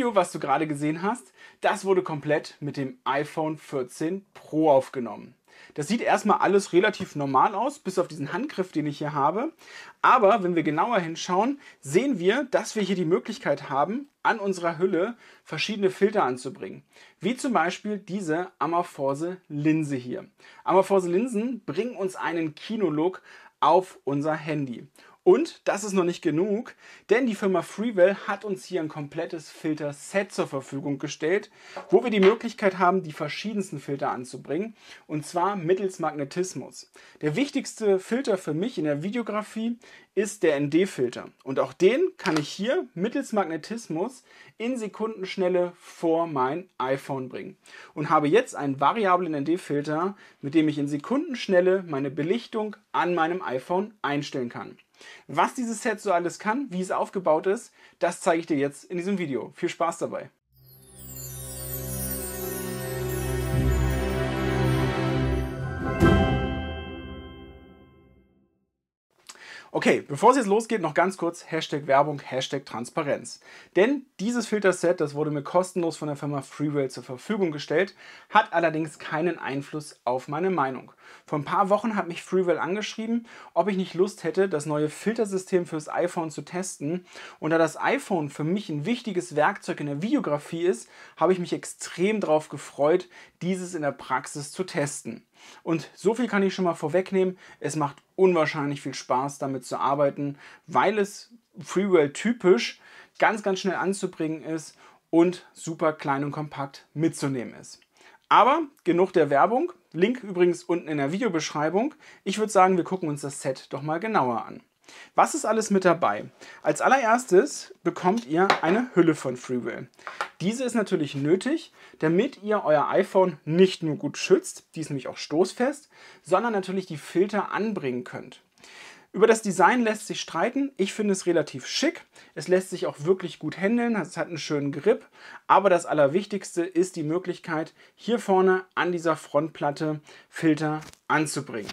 Video, was du gerade gesehen hast, das wurde komplett mit dem iPhone 14 Pro aufgenommen. Das sieht erstmal alles relativ normal aus, bis auf diesen Handgriff, den ich hier habe. Aber wenn wir genauer hinschauen, sehen wir, dass wir hier die Möglichkeit haben, an unserer Hülle verschiedene Filter anzubringen. Wie zum Beispiel diese Amorphose-Linse hier. Amorphose-Linsen bringen uns einen Kinolook auf unser Handy. Und das ist noch nicht genug, denn die Firma Freewell hat uns hier ein komplettes Filter-Set zur Verfügung gestellt, wo wir die Möglichkeit haben, die verschiedensten Filter anzubringen, und zwar mittels Magnetismus. Der wichtigste Filter für mich in der Videografie ist der ND-Filter. Und auch den kann ich hier mittels Magnetismus in Sekundenschnelle vor mein iPhone bringen. Und habe jetzt einen variablen ND-Filter, mit dem ich in Sekundenschnelle meine Belichtung an meinem iPhone einstellen kann. Was dieses Set so alles kann, wie es aufgebaut ist, das zeige ich dir jetzt in diesem Video. Viel Spaß dabei! Okay, bevor es jetzt losgeht, noch ganz kurz Hashtag Werbung, Hashtag Transparenz. Denn dieses Filterset, das wurde mir kostenlos von der Firma Freewell zur Verfügung gestellt, hat allerdings keinen Einfluss auf meine Meinung. Vor ein paar Wochen hat mich Freewell angeschrieben, ob ich nicht Lust hätte, das neue Filtersystem fürs iPhone zu testen. Und da das iPhone für mich ein wichtiges Werkzeug in der Videografie ist, habe ich mich extrem darauf gefreut, dieses in der Praxis zu testen. Und so viel kann ich schon mal vorwegnehmen. Es macht unwahrscheinlich viel Spaß, damit zu arbeiten, weil es Freewell typisch ganz, ganz schnell anzubringen ist und super klein und kompakt mitzunehmen ist. Aber genug der Werbung. Link übrigens unten in der Videobeschreibung. Ich würde sagen, wir gucken uns das Set doch mal genauer an. Was ist alles mit dabei? Als allererstes bekommt ihr eine Hülle von Freewill. Diese ist natürlich nötig, damit ihr euer iPhone nicht nur gut schützt, die ist nämlich auch stoßfest, sondern natürlich die Filter anbringen könnt. Über das Design lässt sich streiten. Ich finde es relativ schick. Es lässt sich auch wirklich gut handeln. Es hat einen schönen Grip. Aber das Allerwichtigste ist die Möglichkeit, hier vorne an dieser Frontplatte Filter anzubringen.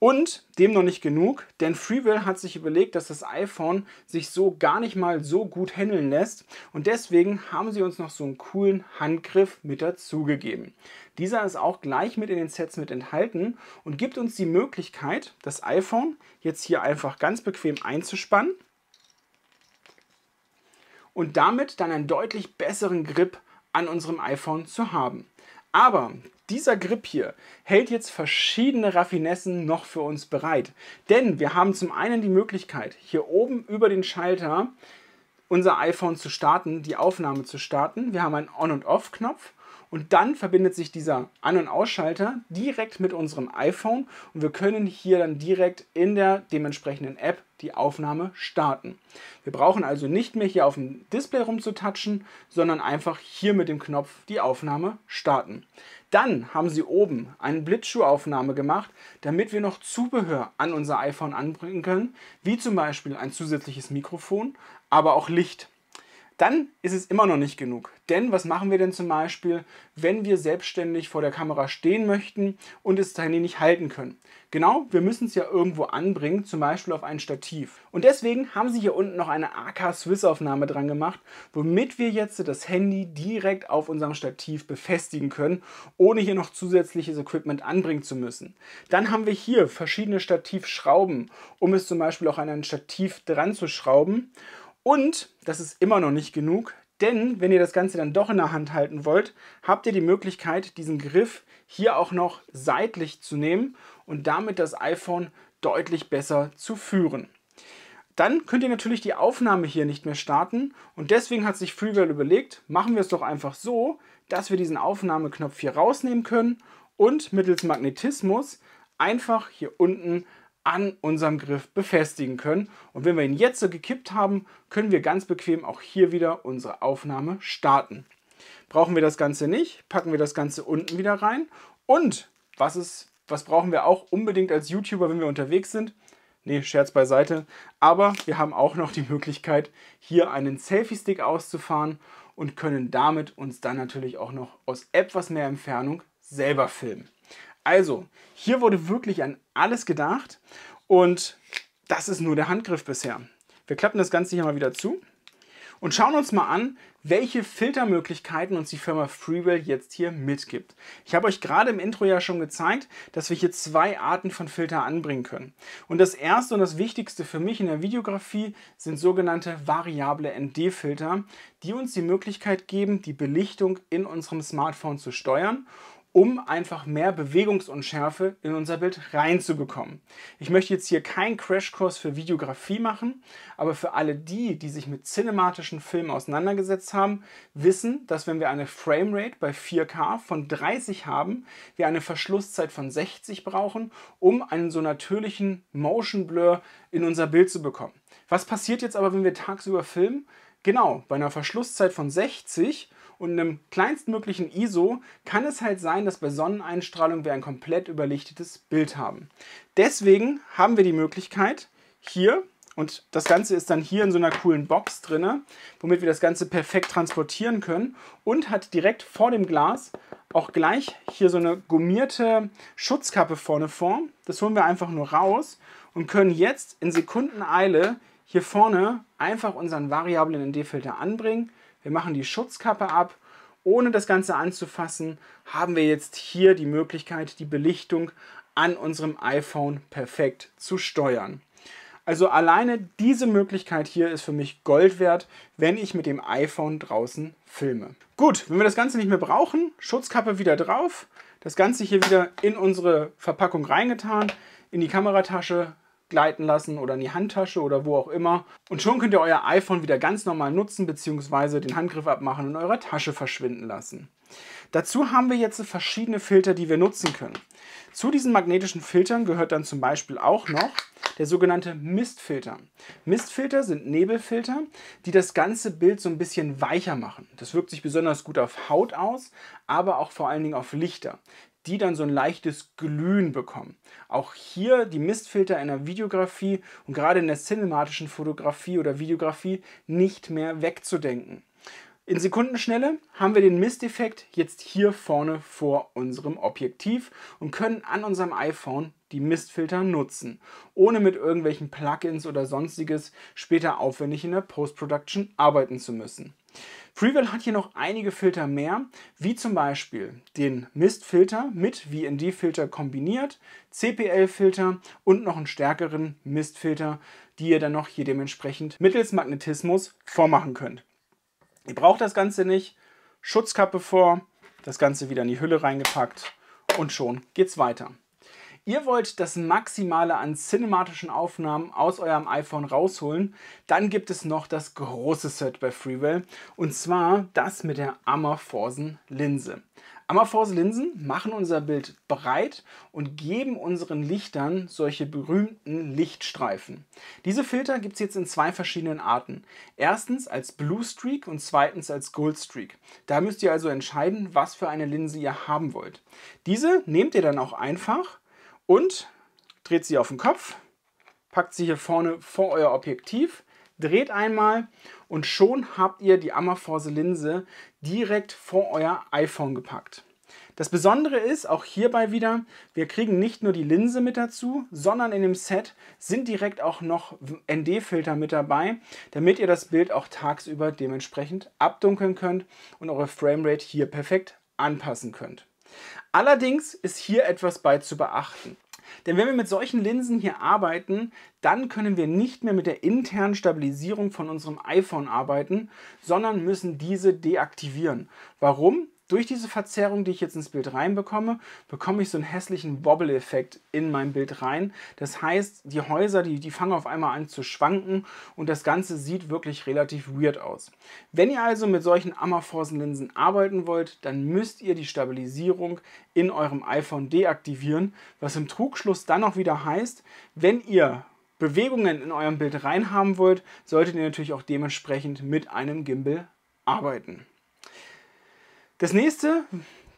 Und dem noch nicht genug, denn Freewill hat sich überlegt, dass das iPhone sich so gar nicht mal so gut handeln lässt und deswegen haben sie uns noch so einen coolen Handgriff mit dazugegeben. Dieser ist auch gleich mit in den Sets mit enthalten und gibt uns die Möglichkeit, das iPhone jetzt hier einfach ganz bequem einzuspannen und damit dann einen deutlich besseren Grip an unserem iPhone zu haben. Aber dieser Grip hier hält jetzt verschiedene Raffinessen noch für uns bereit. Denn wir haben zum einen die Möglichkeit, hier oben über den Schalter unser iPhone zu starten, die Aufnahme zu starten. Wir haben einen On- und Off-Knopf. Und dann verbindet sich dieser An- und Ausschalter direkt mit unserem iPhone und wir können hier dann direkt in der dementsprechenden App die Aufnahme starten. Wir brauchen also nicht mehr hier auf dem Display rumzutatschen, sondern einfach hier mit dem Knopf die Aufnahme starten. Dann haben sie oben eine Blitzschuhaufnahme gemacht, damit wir noch Zubehör an unser iPhone anbringen können, wie zum Beispiel ein zusätzliches Mikrofon, aber auch Licht dann ist es immer noch nicht genug. Denn was machen wir denn zum Beispiel, wenn wir selbstständig vor der Kamera stehen möchten und es das nicht halten können? Genau, wir müssen es ja irgendwo anbringen, zum Beispiel auf ein Stativ. Und deswegen haben sie hier unten noch eine AK Swiss Aufnahme dran gemacht, womit wir jetzt das Handy direkt auf unserem Stativ befestigen können, ohne hier noch zusätzliches Equipment anbringen zu müssen. Dann haben wir hier verschiedene Stativschrauben, um es zum Beispiel auch an ein Stativ dran zu schrauben. Und das ist immer noch nicht genug, denn wenn ihr das Ganze dann doch in der Hand halten wollt, habt ihr die Möglichkeit, diesen Griff hier auch noch seitlich zu nehmen und damit das iPhone deutlich besser zu führen. Dann könnt ihr natürlich die Aufnahme hier nicht mehr starten und deswegen hat sich Freewell überlegt, machen wir es doch einfach so, dass wir diesen Aufnahmeknopf hier rausnehmen können und mittels Magnetismus einfach hier unten an unserem Griff befestigen können. Und wenn wir ihn jetzt so gekippt haben, können wir ganz bequem auch hier wieder unsere Aufnahme starten. Brauchen wir das Ganze nicht, packen wir das Ganze unten wieder rein. Und was, ist, was brauchen wir auch unbedingt als YouTuber, wenn wir unterwegs sind? Nee, Scherz beiseite. Aber wir haben auch noch die Möglichkeit, hier einen Selfie-Stick auszufahren und können damit uns dann natürlich auch noch aus etwas mehr Entfernung selber filmen. Also, hier wurde wirklich an alles gedacht und das ist nur der Handgriff bisher. Wir klappen das Ganze hier mal wieder zu und schauen uns mal an, welche Filtermöglichkeiten uns die Firma Freewell jetzt hier mitgibt. Ich habe euch gerade im Intro ja schon gezeigt, dass wir hier zwei Arten von Filter anbringen können. Und das erste und das wichtigste für mich in der Videografie sind sogenannte variable ND-Filter, die uns die Möglichkeit geben, die Belichtung in unserem Smartphone zu steuern um einfach mehr Bewegungsunschärfe in unser Bild reinzubekommen. Ich möchte jetzt hier keinen Crashkurs für Videografie machen, aber für alle die, die sich mit cinematischen Filmen auseinandergesetzt haben, wissen, dass wenn wir eine Framerate bei 4K von 30 haben, wir eine Verschlusszeit von 60 brauchen, um einen so natürlichen Motion Blur in unser Bild zu bekommen. Was passiert jetzt aber, wenn wir tagsüber filmen? Genau, bei einer Verschlusszeit von 60 und einem kleinstmöglichen ISO kann es halt sein, dass bei Sonneneinstrahlung wir ein komplett überlichtetes Bild haben. Deswegen haben wir die Möglichkeit, hier und das Ganze ist dann hier in so einer coolen Box drin, womit wir das Ganze perfekt transportieren können und hat direkt vor dem Glas auch gleich hier so eine gummierte Schutzkappe vorne vor. Das holen wir einfach nur raus und können jetzt in Sekundeneile hier vorne einfach unseren variablen ND-Filter anbringen, wir machen die Schutzkappe ab. Ohne das Ganze anzufassen, haben wir jetzt hier die Möglichkeit, die Belichtung an unserem iPhone perfekt zu steuern. Also alleine diese Möglichkeit hier ist für mich Gold wert, wenn ich mit dem iPhone draußen filme. Gut, wenn wir das Ganze nicht mehr brauchen, Schutzkappe wieder drauf, das Ganze hier wieder in unsere Verpackung reingetan, in die Kameratasche gleiten lassen oder in die Handtasche oder wo auch immer. Und schon könnt ihr euer iPhone wieder ganz normal nutzen bzw. den Handgriff abmachen und in eurer Tasche verschwinden lassen. Dazu haben wir jetzt verschiedene Filter, die wir nutzen können. Zu diesen magnetischen Filtern gehört dann zum Beispiel auch noch der sogenannte Mistfilter. Mistfilter sind Nebelfilter, die das ganze Bild so ein bisschen weicher machen. Das wirkt sich besonders gut auf Haut aus, aber auch vor allen Dingen auf Lichter die dann so ein leichtes Glühen bekommen. Auch hier die Mistfilter in der Videografie und gerade in der cinematischen Fotografie oder Videografie nicht mehr wegzudenken. In Sekundenschnelle haben wir den Misteffekt jetzt hier vorne vor unserem Objektiv und können an unserem iPhone die Mistfilter nutzen, ohne mit irgendwelchen Plugins oder sonstiges später aufwendig in der Post-Production arbeiten zu müssen. Freewell hat hier noch einige Filter mehr, wie zum Beispiel den Mistfilter mit VND-Filter kombiniert, CPL-Filter und noch einen stärkeren Mistfilter, die ihr dann noch hier dementsprechend mittels Magnetismus vormachen könnt. Ihr braucht das Ganze nicht, Schutzkappe vor, das Ganze wieder in die Hülle reingepackt und schon geht's weiter. Ihr wollt das Maximale an cinematischen Aufnahmen aus eurem iPhone rausholen. Dann gibt es noch das große Set bei Freewell und zwar das mit der Amorphosen Linse. Amorphose Linsen machen unser Bild breit und geben unseren Lichtern solche berühmten Lichtstreifen. Diese Filter gibt es jetzt in zwei verschiedenen Arten. Erstens als Blue Streak und zweitens als Gold Streak. Da müsst ihr also entscheiden, was für eine Linse ihr haben wollt. Diese nehmt ihr dann auch einfach und dreht sie auf den Kopf, packt sie hier vorne vor euer Objektiv, dreht einmal und schon habt ihr die Amorphose Linse direkt vor euer iPhone gepackt. Das Besondere ist auch hierbei wieder, wir kriegen nicht nur die Linse mit dazu, sondern in dem Set sind direkt auch noch ND-Filter mit dabei, damit ihr das Bild auch tagsüber dementsprechend abdunkeln könnt und eure Framerate hier perfekt anpassen könnt. Allerdings ist hier etwas bei zu beachten. Denn wenn wir mit solchen Linsen hier arbeiten, dann können wir nicht mehr mit der internen Stabilisierung von unserem iPhone arbeiten, sondern müssen diese deaktivieren. Warum? Durch diese Verzerrung, die ich jetzt ins Bild reinbekomme, bekomme ich so einen hässlichen Wobble-Effekt in mein Bild rein. Das heißt, die Häuser, die, die fangen auf einmal an zu schwanken und das Ganze sieht wirklich relativ weird aus. Wenn ihr also mit solchen Amorphosen-Linsen arbeiten wollt, dann müsst ihr die Stabilisierung in eurem iPhone deaktivieren, was im Trugschluss dann auch wieder heißt, wenn ihr Bewegungen in eurem Bild reinhaben wollt, solltet ihr natürlich auch dementsprechend mit einem Gimbal arbeiten. Das nächste,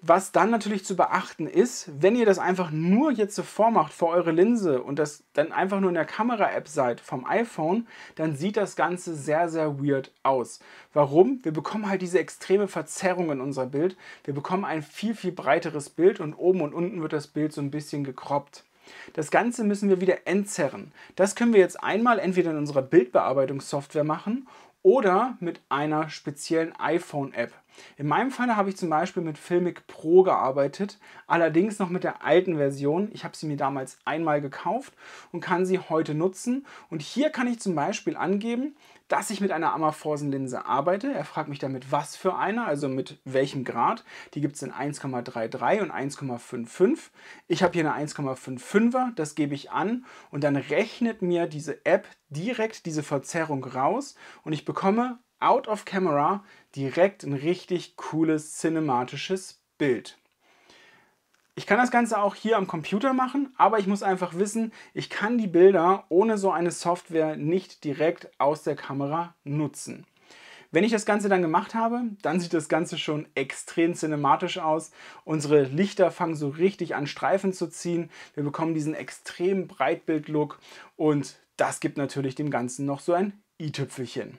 was dann natürlich zu beachten ist, wenn ihr das einfach nur jetzt so vormacht vor eure Linse und das dann einfach nur in der Kamera-App seid vom iPhone, dann sieht das Ganze sehr, sehr weird aus. Warum? Wir bekommen halt diese extreme Verzerrung in unser Bild. Wir bekommen ein viel, viel breiteres Bild und oben und unten wird das Bild so ein bisschen gekroppt. Das Ganze müssen wir wieder entzerren. Das können wir jetzt einmal entweder in unserer Bildbearbeitungssoftware machen oder mit einer speziellen iPhone-App. In meinem Fall habe ich zum Beispiel mit Filmic Pro gearbeitet, allerdings noch mit der alten Version. Ich habe sie mir damals einmal gekauft und kann sie heute nutzen. Und hier kann ich zum Beispiel angeben, dass ich mit einer Amaphorsenlinse arbeite. Er fragt mich damit, was für eine, also mit welchem Grad. Die gibt es in 1,33 und 1,55. Ich habe hier eine 1,55er, das gebe ich an und dann rechnet mir diese App direkt diese Verzerrung raus und ich bekomme out of camera direkt ein richtig cooles cinematisches Bild. Ich kann das Ganze auch hier am Computer machen, aber ich muss einfach wissen, ich kann die Bilder ohne so eine Software nicht direkt aus der Kamera nutzen. Wenn ich das Ganze dann gemacht habe, dann sieht das Ganze schon extrem cinematisch aus. Unsere Lichter fangen so richtig an Streifen zu ziehen. Wir bekommen diesen extrem Breitbild-Look und das gibt natürlich dem Ganzen noch so ein i-Tüpfelchen.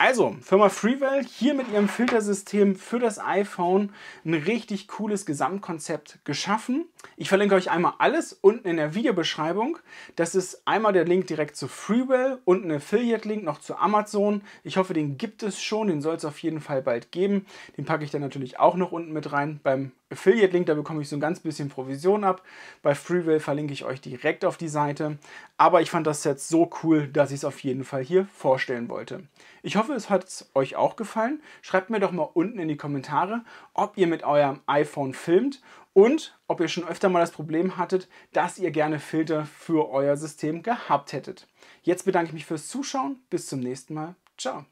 Also, Firma Freewell hier mit ihrem Filtersystem für das iPhone ein richtig cooles Gesamtkonzept geschaffen. Ich verlinke euch einmal alles unten in der Videobeschreibung. Das ist einmal der Link direkt zu Freewell und ein Affiliate-Link noch zu Amazon. Ich hoffe, den gibt es schon, den soll es auf jeden Fall bald geben. Den packe ich dann natürlich auch noch unten mit rein. Beim Affiliate-Link, da bekomme ich so ein ganz bisschen Provision ab. Bei Freewell verlinke ich euch direkt auf die Seite. Aber ich fand das Set so cool, dass ich es auf jeden Fall hier vorstellen wollte. Ich hoffe, es hat euch auch gefallen. Schreibt mir doch mal unten in die Kommentare, ob ihr mit eurem iPhone filmt und ob ihr schon öfter mal das Problem hattet, dass ihr gerne Filter für euer System gehabt hättet. Jetzt bedanke ich mich fürs Zuschauen. Bis zum nächsten Mal. Ciao.